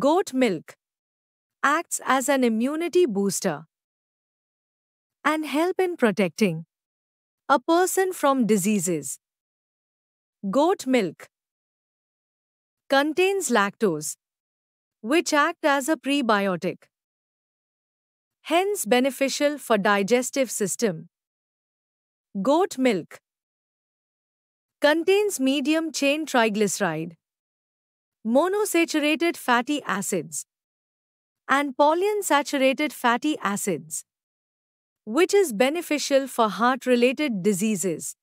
Goat milk acts as an immunity booster and help in protecting a person from diseases. Goat milk contains lactose, which act as a prebiotic, hence beneficial for digestive system. Goat milk contains medium chain triglyceride, monosaturated fatty acids and polyunsaturated fatty acids, which is beneficial for heart related diseases.